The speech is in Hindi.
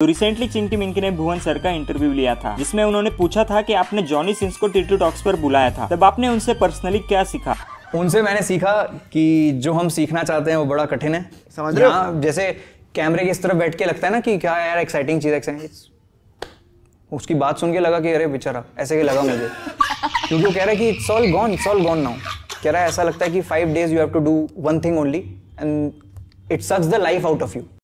तो रिसेंटली चिंकी मिंकी ने भुवन सर का इंटरव्यू लिया था जिसमें उन्होंने पूछा था कि आपने जॉनी सिंस को टी टू टॉक्स पर बुलाया था तब आपने उनसे पर्सनली क्या सीखा उनसे मैंने सीखा कि जो हम सीखना चाहते हैं वो बड़ा कठिन है समझ रहे हो जैसे कैमरे के इस तरफ बैठ के लगता है ना कि क्या यार एक्साइटिंग चीज है उसकी बात सुन के लगा कि अरे बेचारा ऐसे के लगा मुझे क्योंकि वो कह रहा है कि it's all gone it's all gone now कह रहा है ऐसा लगता है कि five days you have to do one thing only and it sucks the life out of you